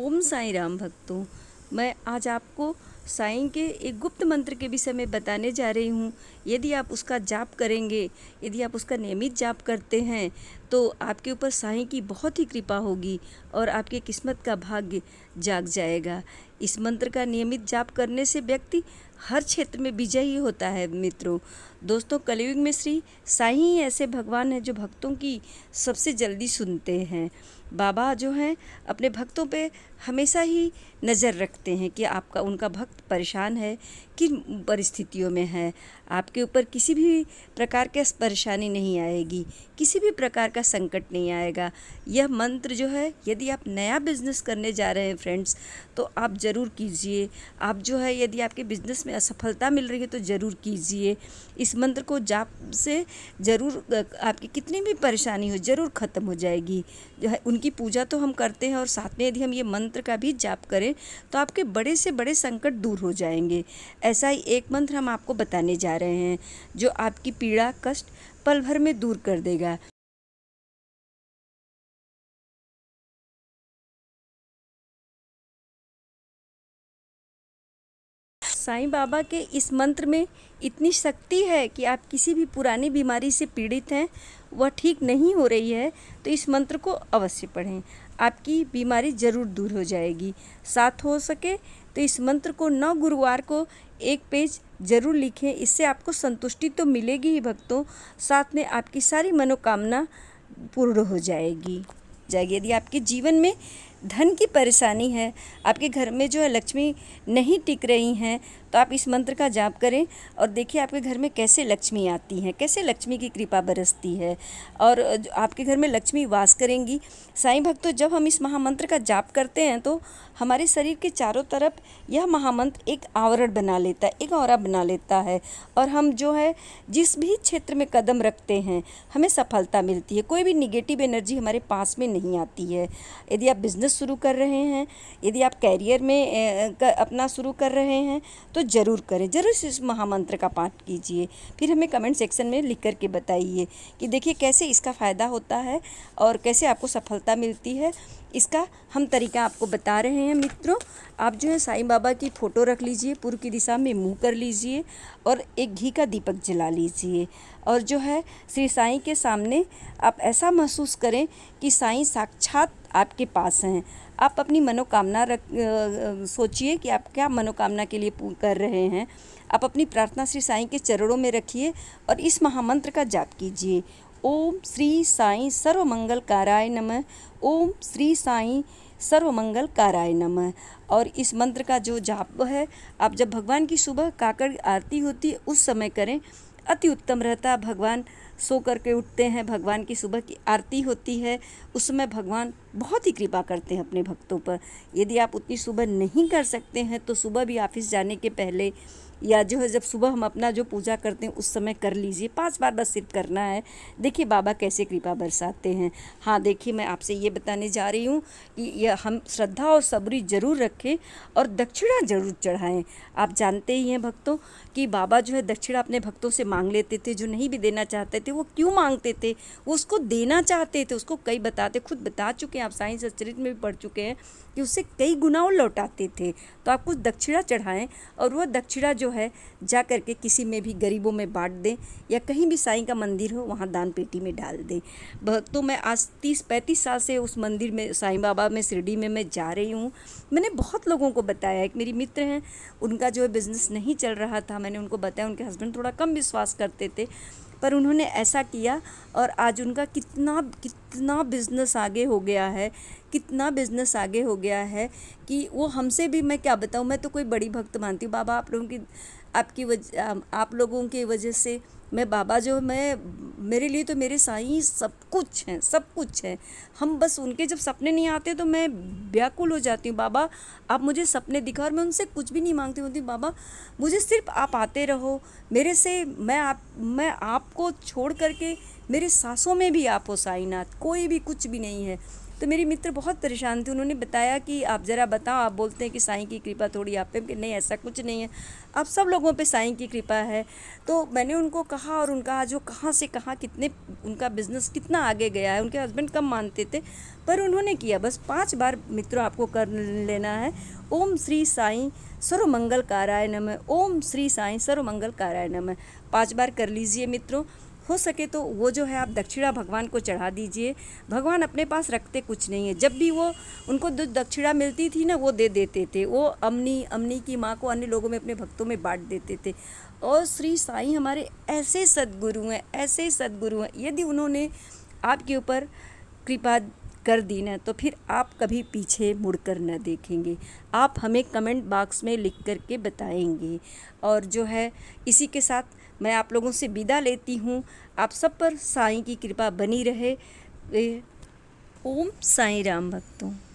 ओम साई राम भक्तों मैं आज आपको साई के एक गुप्त मंत्र के विषय में बताने जा रही हूँ यदि आप उसका जाप करेंगे यदि आप उसका नियमित जाप करते हैं तो आपके ऊपर साई की बहुत ही कृपा होगी और आपकी किस्मत का भाग्य जाग जाएगा इस मंत्र का नियमित जाप करने से व्यक्ति हर क्षेत्र में विजयी होता है मित्रों दोस्तों कलयुग में श्री साई ही ऐसे भगवान हैं जो भक्तों की सबसे जल्दी सुनते हैं बाबा जो हैं अपने भक्तों पे हमेशा ही नज़र रखते हैं कि आपका उनका भक्त परेशान है किन परिस्थितियों में है आपके ऊपर किसी भी प्रकार की परेशानी नहीं आएगी किसी भी प्रकार का संकट नहीं आएगा यह मंत्र जो है यदि आप नया बिज़नेस करने जा रहे हैं फ्रेंड्स तो आप ज़रूर कीजिए आप जो है यदि आपके बिज़नेस में असफलता मिल रही है तो ज़रूर कीजिए इस मंत्र को जाप से ज़रूर आपकी कितनी भी परेशानी हो ज़रूर ख़त्म हो जाएगी जो है उन उनकी पूजा तो हम करते हैं और साथ में यदि हम ये मंत्र का भी जाप करें तो आपके बड़े से बड़े संकट दूर हो जाएंगे ऐसा ही एक मंत्र हम आपको बताने जा रहे हैं जो आपकी पीड़ा कष्ट पल भर में दूर कर देगा साईं बाबा के इस मंत्र में इतनी शक्ति है कि आप किसी भी पुरानी बीमारी से पीड़ित हैं वह ठीक नहीं हो रही है तो इस मंत्र को अवश्य पढ़ें आपकी बीमारी ज़रूर दूर हो जाएगी साथ हो सके तो इस मंत्र को नौ गुरुवार को एक पेज जरूर लिखें इससे आपको संतुष्टि तो मिलेगी ही भक्तों साथ में आपकी सारी मनोकामना पूर्ण हो जाएगी जाएगी यदि आपके जीवन में धन की परेशानी है आपके घर में जो है लक्ष्मी नहीं टिक रही हैं तो आप इस मंत्र का जाप करें और देखिए आपके घर में कैसे लक्ष्मी आती हैं कैसे लक्ष्मी की कृपा बरसती है और आपके घर में लक्ष्मी वास करेंगी साईं भक्तों तो जब हम इस महामंत्र का जाप करते हैं तो हमारे शरीर के चारों तरफ यह महामंत्र एक आवरण बना लेता है एक और बना लेता है और हम जो है जिस भी क्षेत्र में कदम रखते हैं हमें सफलता मिलती है कोई भी निगेटिव एनर्जी हमारे पास में नहीं आती है यदि आप बिजनेस बिज़नेस शुरू कर रहे हैं यदि आप कैरियर में अपना शुरू कर रहे हैं तो ज़रूर करें ज़रूर इस महामंत्र का पाठ कीजिए फिर हमें कमेंट सेक्शन में लिख करके बताइए कि देखिए कैसे इसका फ़ायदा होता है और कैसे आपको सफलता मिलती है इसका हम तरीका आपको बता रहे हैं मित्रों आप जो है साईं बाबा की फ़ोटो रख लीजिए पूर्व की दिशा में मुंह कर लीजिए और एक घी का दीपक जला लीजिए और जो है श्री साईं के सामने आप ऐसा महसूस करें कि साईं साक्षात आपके पास हैं आप अपनी मनोकामना रख सोचिए कि आप क्या मनोकामना के लिए कर रहे हैं आप अपनी प्रार्थना श्री साईं के चरणों में रखिए और इस महामंत्र का जाप कीजिए ओम श्री साई सर्वमंगल काराय नम ओम श्री साई सर्वमंगल काराय नम और इस मंत्र का जो जाप है आप जब भगवान की सुबह काकड़ आरती होती है उस समय करें अति उत्तम रहता है भगवान सो करके उठते हैं भगवान की सुबह की आरती होती है उस समय भगवान बहुत ही कृपा करते हैं अपने भक्तों पर यदि आप उतनी सुबह नहीं कर सकते हैं तो सुबह भी ऑफिस जाने के पहले या जो है जब सुबह हम अपना जो पूजा करते हैं उस समय कर लीजिए पांच बार बस सिर्फ करना है देखिए बाबा कैसे कृपा बरसाते हैं हाँ देखिए मैं आपसे ये बताने जा रही हूँ कि यह हम श्रद्धा और सबरी ज़रूर रखें और दक्षिणा ज़रूर चढ़ाएँ आप जानते ही हैं भक्तों कि बाबा जो है दक्षिणा अपने भक्तों से मांग लेते थे जो नहीं भी देना चाहते थे वो क्यों मांगते थे वो उसको देना चाहते थे उसको कई बताते खुद बता चुके हैं आप साइंस चरित्र में भी पढ़ चुके हैं कि उससे कई गुनाओं लौटाते थे तो आप कुछ दक्षिणा चढ़ाएँ और वह दक्षिणा जो जो है जा कर के किसी में भी गरीबों में बांट दें या कहीं भी साईं का मंदिर हो वहाँ दान पेटी में डाल दें भक्तों मैं आज तीस पैंतीस साल से उस मंदिर में साईं बाबा में शिरडी में मैं जा रही हूँ मैंने बहुत लोगों को बताया एक मेरी मित्र हैं उनका जो है बिज़नेस नहीं चल रहा था मैंने उनको बताया उनके हस्बैंड थोड़ा कम विश्वास करते थे पर उन्होंने ऐसा किया और आज उनका कितना कितना बिजनेस आगे हो गया है कितना बिज़नेस आगे हो गया है कि वो हमसे भी मैं क्या बताऊँ मैं तो कोई बड़ी भक्त मानती हूँ बाबा आप लोगों की आपकी वजह आप लोगों की वजह से मैं बाबा जो मैं मेरे लिए तो मेरे साई सब कुछ हैं सब कुछ हैं हम बस उनके जब सपने नहीं आते तो मैं व्याकुल हो जाती हूँ बाबा आप मुझे सपने दिखा और मैं उनसे कुछ भी नहीं मांगती होती बाबा मुझे सिर्फ आप आते रहो मेरे से मैं आप मैं आपको छोड़ करके मेरे सांसों में भी आप हो साईनाथ कोई भी कुछ भी नहीं है तो मेरी मित्र बहुत परेशान थी उन्होंने बताया कि आप ज़रा बताओ आप बोलते हैं कि साईं की कृपा थोड़ी आप पे नहीं ऐसा कुछ नहीं है आप सब लोगों पे साईं की कृपा है तो मैंने उनको कहा और उनका जो कहाँ से कहाँ कितने उनका बिज़नेस कितना आगे गया है उनके हस्बैंड कम मानते थे पर उन्होंने किया बस पाँच बार मित्रों आपको कर लेना है ओम श्री साई सर्वमंगल काराय नम ओम श्री साई सर्वमंगल काराय नम पाँच बार कर लीजिए मित्रों हो सके तो वो जो है आप दक्षिणा भगवान को चढ़ा दीजिए भगवान अपने पास रखते कुछ नहीं है जब भी वो उनको जो दक्षिणा मिलती थी ना वो दे देते थे वो अमनी अमनी की माँ को अन्य लोगों में अपने भक्तों में बांट देते थे और श्री साई हमारे ऐसे सदगुरु हैं ऐसे सदगुरु हैं यदि उन्होंने आपके ऊपर कृपा कर दी ना तो फिर आप कभी पीछे मुड़ कर ना देखेंगे आप हमें कमेंट बॉक्स में लिख कर के बताएंगे और जो है इसी के साथ मैं आप लोगों से विदा लेती हूँ आप सब पर साईं की कृपा बनी रहे ओम साईं राम भक्तों